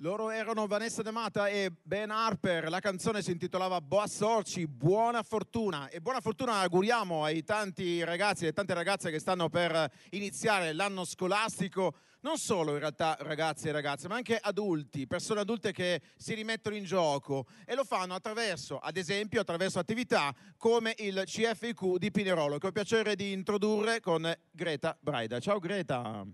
Loro erano Vanessa De Mata e Ben Harper, la canzone si intitolava Boa Orci, buona fortuna e buona fortuna auguriamo ai tanti ragazzi e tante ragazze che stanno per iniziare l'anno scolastico, non solo in realtà ragazzi e ragazze, ma anche adulti, persone adulte che si rimettono in gioco e lo fanno attraverso, ad esempio, attraverso attività come il CFIQ di Pinerolo, che ho piacere di introdurre con Greta Braida. Ciao Greta!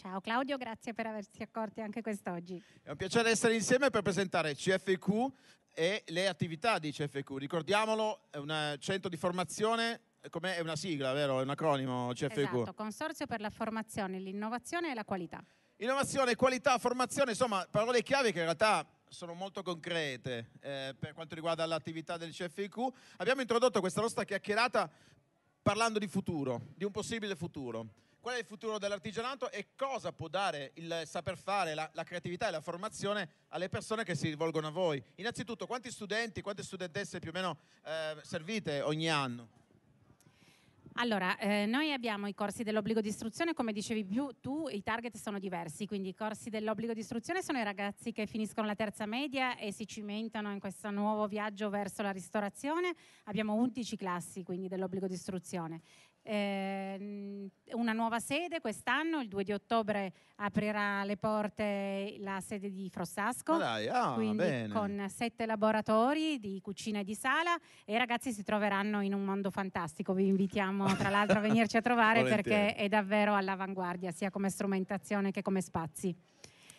Ciao Claudio, grazie per aversi accorti anche quest'oggi. È un piacere essere insieme per presentare CFQ e le attività di CFQ. Ricordiamolo, è un centro di formazione Com'è? È una sigla, vero? È un acronimo CFQ. Esatto, Consorzio per la Formazione, l'Innovazione e la Qualità. Innovazione, qualità, formazione, insomma, parole chiave che in realtà sono molto concrete eh, per quanto riguarda l'attività del CFQ. Abbiamo introdotto questa nostra chiacchierata parlando di futuro, di un possibile futuro qual è il futuro dell'artigianato e cosa può dare il saper fare, la, la, creatività e la formazione alle persone che si rivolgono a voi. Innanzitutto, quanti studenti, quante studentesse più o meno eh, servite ogni anno? Allora, eh, noi abbiamo i corsi dell'obbligo di istruzione, come dicevi più, tu, i target sono diversi, quindi i corsi dell'obbligo di istruzione sono i ragazzi che finiscono la terza media e si cimentano in questo nuovo viaggio verso la ristorazione, abbiamo 11 classi quindi dell'obbligo di istruzione eh, una nuova sede quest'anno, il 2 di ottobre aprirà le porte la sede di Frossasco, dai, ah, con sette laboratori di cucina e di sala e i ragazzi si troveranno in un mondo fantastico, vi invitiamo tra l'altro a venirci a trovare perché è davvero all'avanguardia sia come strumentazione che come spazi.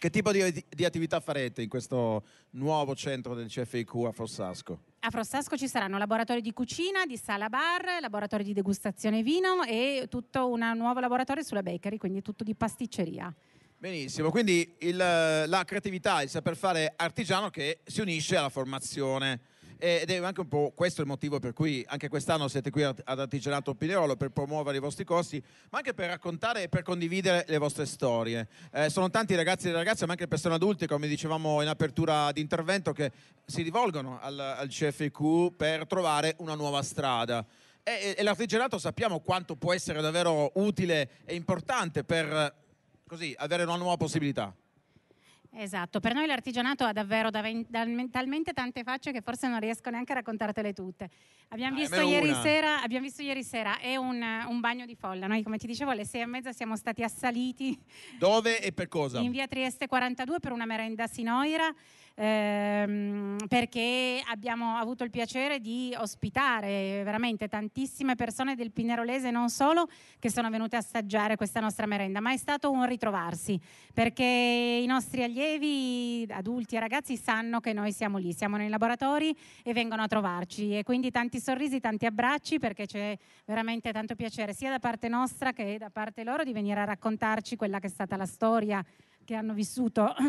Che tipo di, di attività farete in questo nuovo centro del CFIQ a Frossasco? A Frostasco ci saranno laboratori di cucina, di sala bar, laboratori di degustazione vino e tutto un nuovo laboratorio sulla bakery, quindi tutto di pasticceria. Benissimo, quindi il, la creatività, il saper fare artigiano che si unisce alla formazione ed è anche un po' questo il motivo per cui anche quest'anno siete qui ad Artigianato Pinerolo per promuovere i vostri corsi, ma anche per raccontare e per condividere le vostre storie. Eh, sono tanti ragazzi e ragazze, ma anche persone adulte, come dicevamo in apertura di intervento, che si rivolgono al, al CFQ per trovare una nuova strada. E, e l'artigianato sappiamo quanto può essere davvero utile e importante per così, avere una nuova possibilità. Esatto, per noi l'artigianato ha davvero talmente tante facce che forse non riesco neanche a raccontartele tutte. Abbiamo, Dai, ah, visto, ieri sera, abbiamo visto, ieri sera, è un, un, bagno di folla. Noi, come ti dicevo, alle sei e mezza siamo stati assaliti. Dove e per cosa? In via Trieste 42 per una merenda sinoira, ehm, perché abbiamo avuto il piacere di ospitare veramente tantissime persone del Pinerolese, non solo, che sono venute a assaggiare questa nostra merenda, ma è stato un ritrovarsi, perché i nostri allievi allievi, adulti e ragazzi sanno che noi siamo lì, siamo nei laboratori e vengono a trovarci e quindi tanti sorrisi, tanti abbracci perché c'è veramente tanto piacere sia da parte nostra che da parte loro di venire a raccontarci quella che è stata la storia che hanno vissuto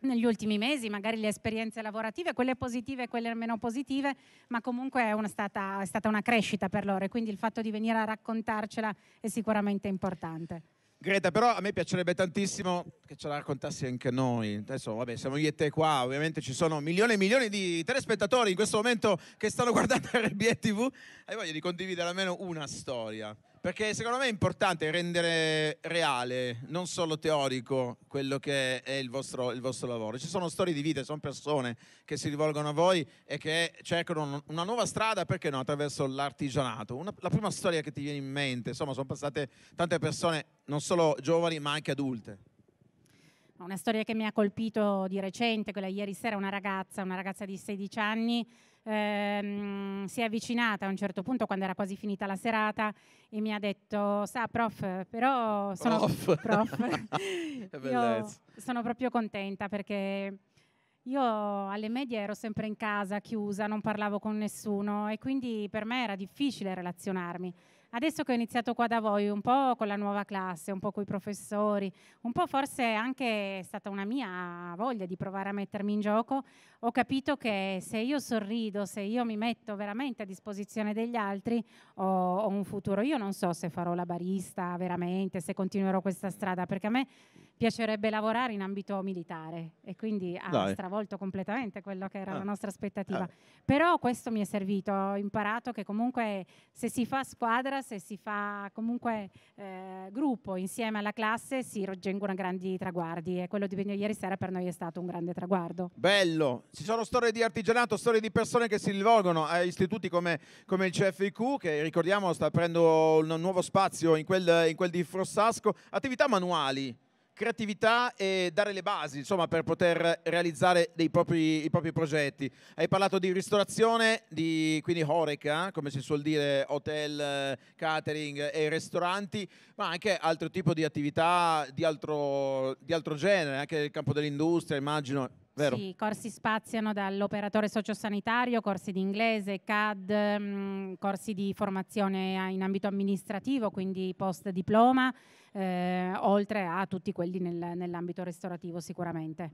negli ultimi mesi, magari le esperienze lavorative, quelle positive e quelle meno positive, ma comunque è, una stata, è stata una crescita per loro e quindi il fatto di venire a raccontarcela è sicuramente importante. Greta, però a me piacerebbe tantissimo che ce la raccontassi anche noi. Adesso, vabbè, siamo io e te qua, ovviamente ci sono milioni e milioni di telespettatori in questo momento che stanno guardando RBE TV. Hai voglia di condividere almeno una storia? Perché secondo me è importante rendere reale, non solo teorico, quello che è il vostro, il vostro lavoro. Ci sono storie di vita, sono persone che si rivolgono a voi e che cercano una nuova strada, perché no, attraverso l'artigianato. Una, la prima storia che ti viene in mente, insomma, sono passate tante persone, non solo giovani, ma anche adulte. Una storia che mi ha colpito di recente, quella ieri sera, una ragazza, una ragazza di 16 anni ehm, si è avvicinata a un certo punto quando era quasi finita la serata e mi ha detto, sa prof, però sono, prof. prof sono proprio contenta perché io alle medie ero sempre in casa, chiusa, non parlavo con nessuno e quindi per me era difficile relazionarmi adesso che ho iniziato qua da voi, un po' con la nuova classe, un po' con i professori, un po' forse anche è stata una mia voglia di provare a mettermi in gioco, ho capito che se io sorrido, se io mi metto veramente a disposizione degli altri, ho, ho un futuro. Io non so se farò la barista veramente, se continuerò questa strada, perché a me piacerebbe lavorare in ambito militare e quindi ha Dai. stravolto completamente quello che era ah. la nostra aspettativa. Ah. Però questo mi è servito, ho imparato che comunque se si fa squadra, se si fa comunque eh, gruppo insieme alla classe si raggiungono grandi traguardi e quello di venire ieri sera per noi è stato un grande traguardo. Bello, ci sono storie di artigianato, storie di persone che si rivolgono a istituti come, come il CFIQ che ricordiamo sta aprendo un nuovo spazio in quel, in quel di Frossasco, attività manuali creatività e dare le basi insomma, per poter realizzare propri, i propri progetti. Hai parlato di ristorazione, di, quindi Horeca, eh, come si suol dire, hotel, catering e ristoranti, ma anche altro tipo di attività di altro, di altro genere, anche nel campo dell'industria, immagino. Vero. Sì, i corsi spaziano dall'operatore sociosanitario, corsi di inglese, CAD, mm, corsi di formazione in ambito amministrativo, quindi post diploma, eh, oltre a tutti quelli nel, nell'ambito restaurativo sicuramente.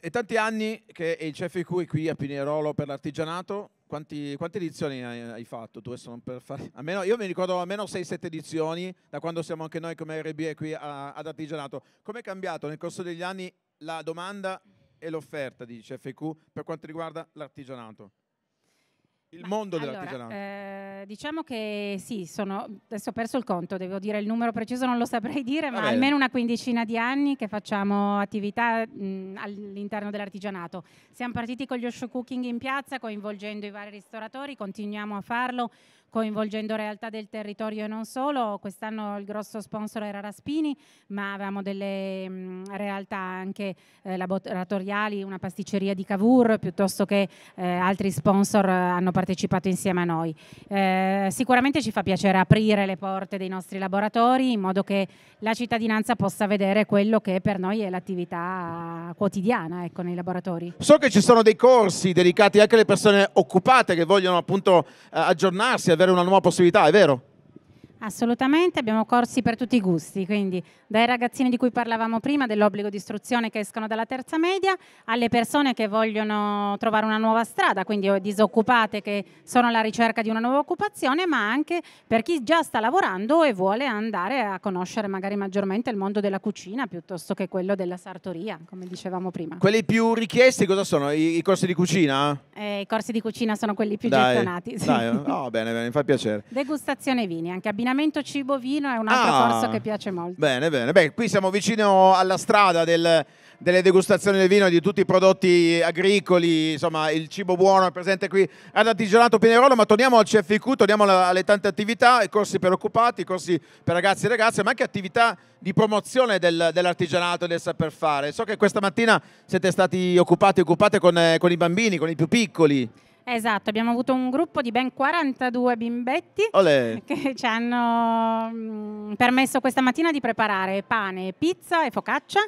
E tanti anni che il CFQ è qui a Pinerolo per l'artigianato, quanti, quante edizioni hai, hai fatto tu non per fare almeno, io mi ricordo almeno 6-7 edizioni da quando siamo anche noi come RBE qui a, ad artigianato come è cambiato nel corso degli anni la domanda e l'offerta di CFQ per quanto riguarda l'artigianato? Il Ma, mondo dell'artigianato. Allora, eh, diciamo che sì, sono, adesso ho perso il conto, devo dire il numero preciso, non lo saprei dire, ma Vabbè. almeno una quindicina di anni che facciamo attività mh, mm, all'interno dell'artigianato. Siamo partiti con gli Osho Cooking in piazza, coinvolgendo i vari ristoratori, continuiamo a farlo coinvolgendo realtà del territorio e non solo. Quest'anno il grosso sponsor era Raspini, ma avevamo delle mh, mm, realtà anche eh, laboratoriali, una pasticceria di Cavour, piuttosto che eh, altri sponsor eh, hanno partecipato insieme a noi. Eh, sicuramente ci fa piacere aprire le porte dei nostri laboratori in modo che la cittadinanza possa vedere quello che per noi è l'attività quotidiana ecco, nei laboratori. So che ci sono dei corsi dedicati anche alle persone occupate che vogliono appunto eh, aggiornarsi, avere una nuova possibilità, è vero? Assolutamente, abbiamo corsi per tutti i gusti, quindi dai ragazzini di cui parlavamo prima, dell'obbligo di istruzione che escono dalla terza media, alle persone che vogliono trovare una nuova strada, quindi disoccupate che sono alla ricerca di una nuova occupazione, ma anche per chi già sta lavorando e vuole andare a conoscere magari maggiormente il mondo della cucina piuttosto che quello della sartoria, come dicevamo prima. Quelli più richiesti cosa sono? I, i corsi di cucina? Eh, I corsi di cucina sono quelli più dai, gettonati. Sì. Dai, oh, oh bene, bene, mi fa piacere. Degustazione vini, anche abbinamento cibo-vino è un altro ah, corso che piace molto. Bene, bene bene. Beh, qui siamo vicino alla strada del, delle degustazioni del vino di tutti i prodotti agricoli, insomma il cibo buono è presente qui ad Artigianato Pinerolo, ma torniamo al CFQ, torniamo alle tante attività, i corsi per occupati, i corsi per ragazzi e ragazze, ma anche attività di promozione del, dell'artigianato e del saper fare. So che questa mattina siete stati occupati, occupate con, eh, con i bambini, con i più piccoli. Esatto, abbiamo avuto un gruppo di ben 42 bimbetti Olè. che ci hanno mm, permesso questa mattina di preparare pane, pizza e focaccia.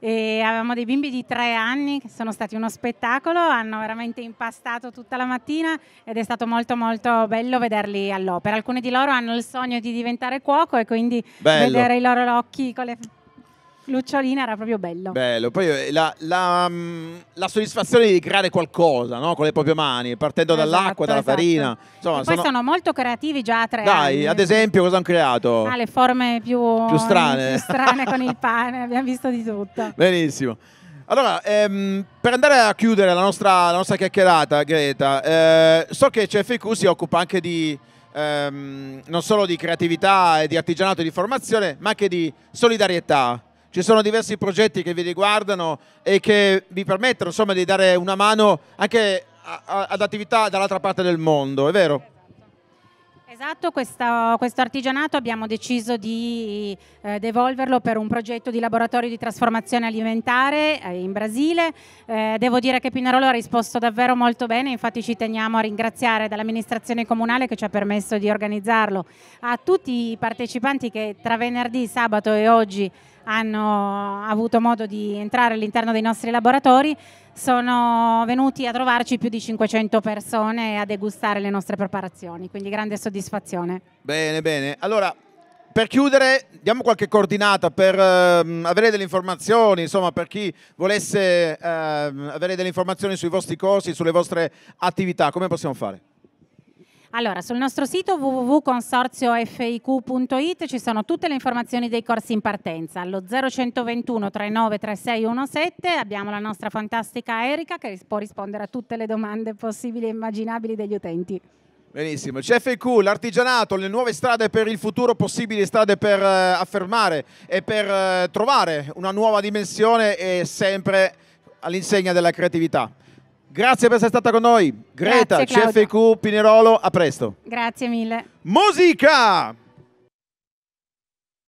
E avevamo dei bimbi di tre anni che sono stati uno spettacolo, hanno veramente impastato tutta la mattina ed è stato molto molto bello vederli all'opera. Alcuni di loro hanno il sogno di diventare cuoco e quindi bello. vedere i loro occhi con le Lucciolina era proprio bello. Bello, poi eh, la, la, mm, la soddisfazione di creare qualcosa no? con le proprie mani, partendo esatto, dall'acqua, dalla esatto. farina. Insomma, poi sono... sono... molto creativi già a tre Dai, anni. ad esempio, cosa hanno creato? Ah, le forme più, più strane. Più strane con il pane, abbiamo visto di tutto. Benissimo. Allora, ehm, per andare a chiudere la nostra, la nostra chiacchierata, Greta, eh, so che CFQ si occupa anche di, ehm, non solo di creatività e di artigianato e di formazione, ma anche di solidarietà ci sono diversi progetti che vi riguardano e che vi permettono insomma, di dare una mano anche a, a, ad attività dall'altra parte del mondo, è vero? Esatto, questo, questo, artigianato abbiamo deciso di eh, devolverlo per un progetto di laboratorio di trasformazione alimentare eh, in Brasile. Eh, devo dire che Pinerolo ha risposto davvero molto bene, infatti ci teniamo a ringraziare dall'amministrazione comunale che ci ha permesso di organizzarlo, a tutti i partecipanti che tra venerdì, sabato e oggi hanno avuto modo di entrare all'interno dei nostri laboratori, sono venuti a trovarci più di 500 persone a degustare le nostre preparazioni, quindi grande soddisfazione. Bene, bene. Allora, per chiudere, diamo qualche coordinata per eh, avere delle informazioni, insomma, per chi volesse eh, avere delle informazioni sui vostri corsi, sulle vostre attività, come possiamo fare? Allora, sul nostro sito www.consorziofiq.it ci sono tutte le informazioni dei corsi in partenza. Allo 0121 39 3617 abbiamo la nostra fantastica Erika che può rispondere a tutte le domande possibili e immaginabili degli utenti. Benissimo, CFQ, l'artigianato, le nuove strade per il futuro, possibili strade per eh, affermare e per eh, trovare una nuova dimensione e sempre all'insegna della creatività. Grazie per essere stata con noi. Greta, Grazie, CFQ Pinerolo, a presto. Grazie mille. Musica!